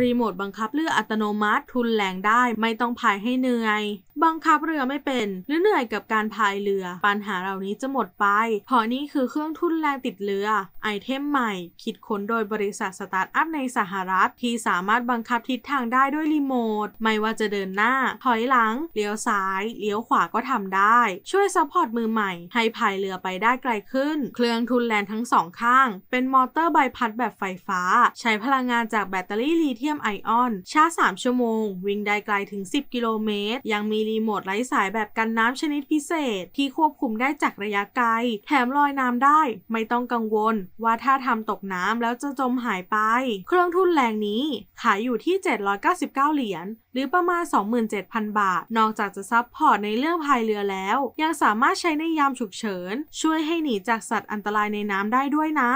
รีโมทบังคับเลือกอัตโนมัติทุนแรงได้ไม่ต้องพายให้เหนื่อยบังคับเรือไม่เป็นหรือเหนื่อยกับการพายเรือ ปัญหาเหล่านี้จะหมดไป เพอนี้คือเครื่องทุ่นแรงติดเรือ ไอเทมใหม่ คิดค้นโดยบริษัทสตาร์ทอัพในสหรัฐที่สามารถบังคับทิศทางได้ด้วยรีโมทไม่ว่าจะเดินหน้า ถอยหลังเลี้ยวซ้ายเลี้ยวขวาก็ทำได้ ช่วยซัพพอร์ตมือใหม่ ให้พายเรือไปได้ไกลขึ้น เครื่องทุ่นแรงทั้งสองข้าง เป็นมอเตอร์ใบพัดแบบไฟฟ้า ใช้พลังงานจากแบตเตอรี่ลิเธียมไอออนชาร์จ3ชั่วโมงวิ่งได้ไกลถึง 10 กิโลเมตร ยังมีมีโหมดไร้สายแบบกันน้ำชนิดพิเศษ ที่ควบคุมได้จากระยะไกล แถมลอยน้ำได้ ไม่ต้องกังวล ว่าถ้าทำตกน้ำแล้วจะจมหายไป เครื่องทุ่นแรงนี้ขายอยู่ที่ 799 เหรียญหรือประมาณ 27,000 บาท นอกจากจะซับพอร์ตในเรื่องพายเรือแล้ว ยังสามารถใช้ในยามฉุกเฉิน ช่วยให้หนีจากสัตว์อันตรายในน้ำได้ด้วยนะ